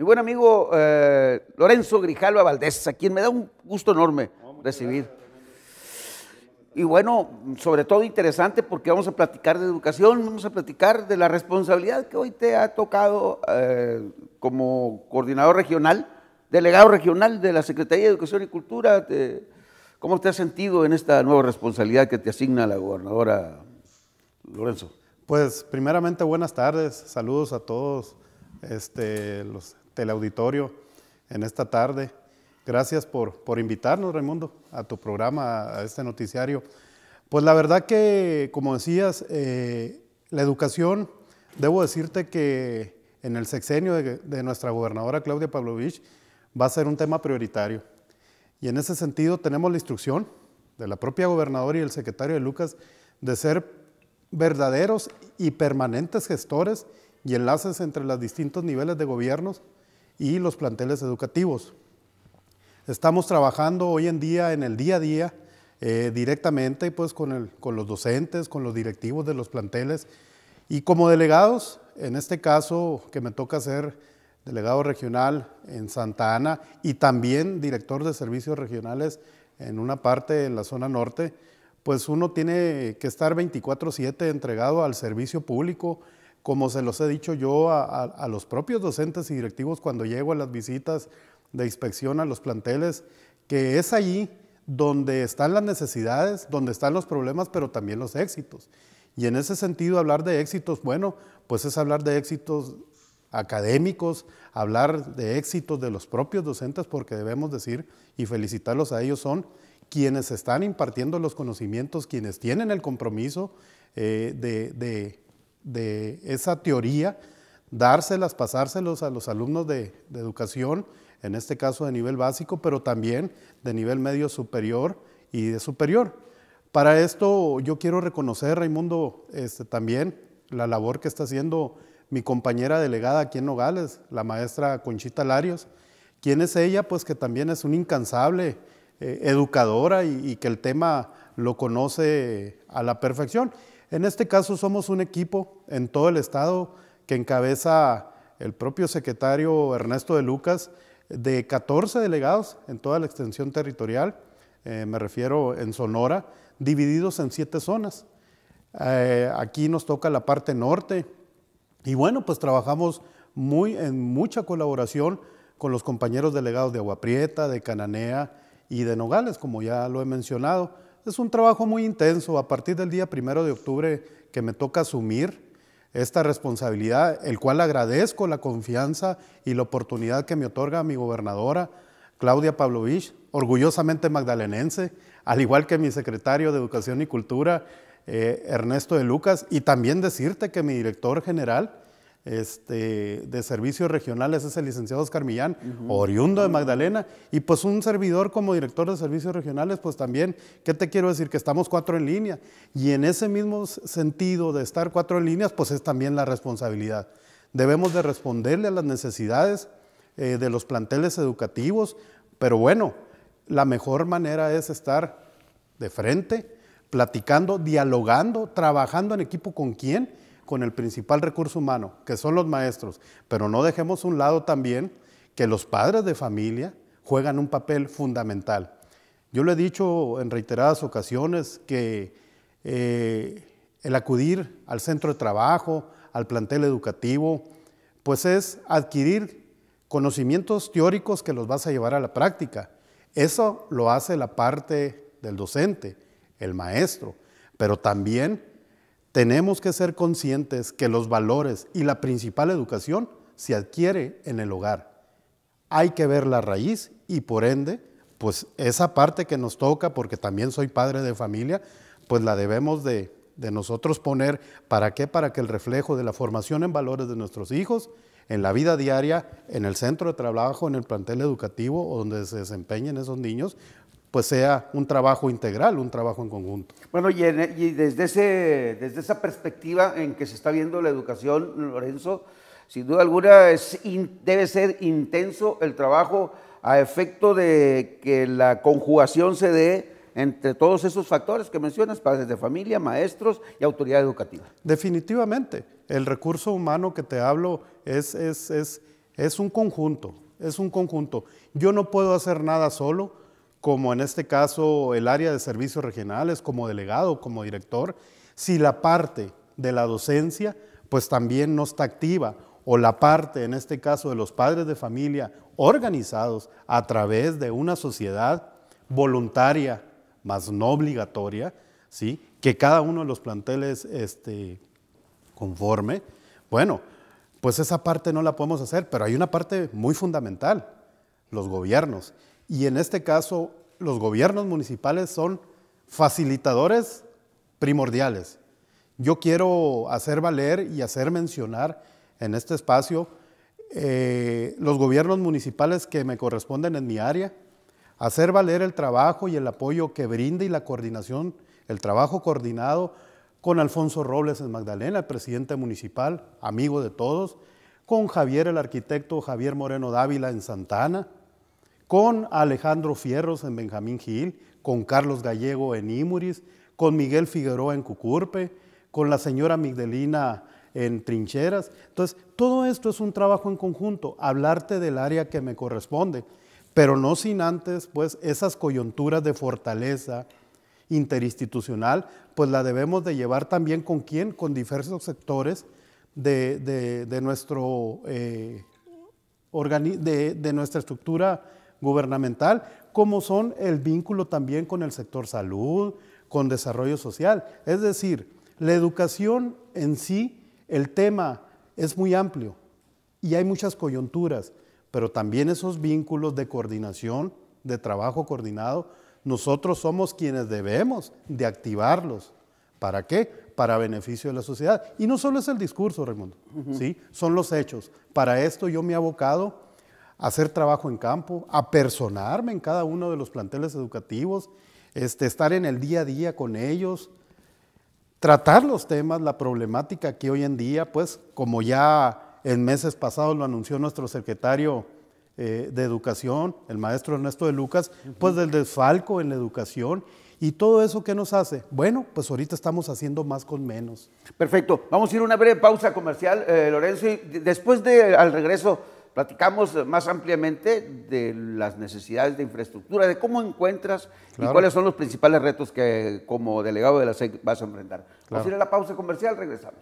mi buen amigo eh, Lorenzo Grijalva Valdés, a quien me da un gusto enorme recibir. Y bueno, sobre todo interesante porque vamos a platicar de educación, vamos a platicar de la responsabilidad que hoy te ha tocado eh, como coordinador regional, delegado regional de la Secretaría de Educación y Cultura. ¿Cómo te has sentido en esta nueva responsabilidad que te asigna la gobernadora Lorenzo? Pues primeramente buenas tardes, saludos a todos este, los el auditorio en esta tarde. Gracias por, por invitarnos, Raimundo, a tu programa, a este noticiario. Pues la verdad que, como decías, eh, la educación, debo decirte que en el sexenio de, de, nuestra gobernadora Claudia Pavlovich va a ser un tema prioritario. Y en ese sentido tenemos la instrucción de la propia gobernadora y el secretario de Lucas de ser verdaderos y permanentes gestores y enlaces entre los distintos niveles de gobiernos y los planteles educativos. Estamos trabajando hoy en día, en el día a día, eh, directamente pues, con, con los docentes, con los directivos de los planteles y como delegados, en este caso que me toca ser delegado regional en Santa Ana y también director de servicios regionales en una parte en la zona norte, pues uno tiene que estar 24/7 entregado al servicio público, como se los he dicho yo a, los propios docentes y directivos cuando llego a las visitas de inspección a los planteles, que es allí donde están las necesidades, donde están los problemas, pero también los éxitos. Y en ese sentido, hablar de éxitos, bueno, pues es hablar de éxitos académicos, hablar de éxitos de los propios docentes, porque debemos decir y felicitarlos a ellos, son quienes están impartiendo los conocimientos, quienes tienen el compromiso eh, de de esa teoría, dárselas, pasárselos a los alumnos de, educación, en este caso de nivel básico, pero también de nivel medio superior y de superior. Para esto yo quiero reconocer, Raimundo, este, también la labor que está haciendo mi compañera delegada aquí en Nogales, la maestra Conchita Larios. ¿Quién es ella? Pues que también es una incansable eh, educadora y, que el tema lo conoce a la perfección. En este caso somos un equipo en todo el estado que encabeza el propio secretario Ernesto de Lucas de 14 delegados en toda la extensión territorial, eh, me refiero en Sonora, divididos en siete zonas. Eh, aquí nos toca la parte norte y bueno, pues trabajamos muy, en mucha colaboración con los compañeros delegados de Agua Prieta, de Cananea y de Nogales, como ya lo he mencionado es un trabajo muy intenso. A partir del día primero de octubre que me toca asumir esta responsabilidad, el cual agradezco la confianza y la oportunidad que me otorga mi gobernadora, Claudia Pavlovich, orgullosamente magdalenense, al igual que mi secretario de Educación y Cultura, eh, Ernesto de Lucas, y también decirte que mi director general, este, de servicios regionales es el licenciado Oscar Millán, oriundo de Magdalena, y pues un servidor como director de servicios regionales, pues también, ¿qué te quiero decir? Que estamos cuatro en línea, y en ese mismo sentido de estar cuatro en líneas, pues es también la responsabilidad. Debemos de responderle a las necesidades eh, de los planteles educativos, pero bueno, la mejor manera es estar de frente, platicando, dialogando, trabajando en equipo con quién, con el principal recurso humano, que son los maestros, pero no dejemos un lado también que los padres de familia juegan un papel fundamental. Yo lo he dicho en reiteradas ocasiones que eh, el acudir al centro de trabajo, al plantel educativo, pues es adquirir conocimientos teóricos que los vas a llevar a la práctica. Eso lo hace la parte del docente, el maestro, pero también tenemos que ser conscientes que los valores y la principal educación se adquiere en el hogar. Hay que ver la raíz y por ende, pues esa parte que nos toca, porque también soy padre de familia, pues la debemos de, de nosotros poner. ¿Para qué? Para que el reflejo de la formación en valores de nuestros hijos, en la vida diaria, en el centro de trabajo, en el plantel educativo, donde se desempeñen esos niños, pues sea un trabajo integral, un trabajo en conjunto. Bueno, e, y, desde, ese, desde esa perspectiva en que se está viendo la educación, Lorenzo, sin duda alguna debe ser intenso el trabajo a efecto de que la conjugación se dé entre todos esos factores que mencionas, padres de familia, maestros y autoridad educativa. Definitivamente, el recurso humano que te hablo es, es, es un conjunto, es un conjunto. Yo no puedo hacer nada solo, como en este caso el área de servicios regionales, como delegado, como director, si la parte de la docencia pues también no está activa o la parte, en este caso, de los padres de familia organizados a través de una sociedad voluntaria, más no obligatoria, ¿sí? que cada uno de los planteles este, conforme, bueno, pues esa parte no la podemos hacer, pero hay una parte muy fundamental, los gobiernos, y en este caso, los gobiernos municipales son facilitadores primordiales. Yo quiero hacer valer y hacer mencionar en este espacio eh, los gobiernos municipales que me corresponden en mi área, hacer valer el trabajo y el apoyo que brinda y la coordinación, el trabajo coordinado con Alfonso Robles en Magdalena, el presidente municipal, amigo de todos, con Javier el arquitecto Javier Moreno Dávila en Santana, con Alejandro Fierros en Benjamín Gil, con Carlos Gallego en Imuris, con Miguel Figueroa en Cucurpe, con la señora Migdelina en Trincheras. Entonces, todo esto es un trabajo en conjunto, hablarte del área que me corresponde, pero no sin antes, pues, esas coyunturas de fortaleza interinstitucional, pues la debemos de llevar también con quién, con diversos sectores de, de, nuestro, eh, de, de nuestra estructura gubernamental, como son el vínculo también con el sector salud, con desarrollo social. Es decir, la educación en sí, el tema es muy amplio y hay muchas coyunturas, pero también esos vínculos de coordinación, de trabajo coordinado, nosotros somos quienes debemos de activarlos. ¿Para qué? Para beneficio de la sociedad. Y no solo es el discurso, Raimundo, ¿sí? son los hechos. Para esto yo me he abocado hacer trabajo en campo, a personarme en cada uno de los planteles educativos, este, estar en el día a día con ellos, tratar los temas, la problemática que hoy en día, pues como ya en meses pasados lo anunció nuestro secretario eh, de Educación, el maestro Ernesto de Lucas, pues del desfalco en la educación. ¿Y todo eso que nos hace? Bueno, pues ahorita estamos haciendo más con menos. Perfecto. Vamos a ir a una breve pausa comercial, eh, Lorenzo, y después de al regreso platicamos más ampliamente de las necesidades de infraestructura, de cómo encuentras y cuáles son los principales retos que como delegado de la SEC vas a enfrentar. Claro. Vamos la pausa comercial, regresamos.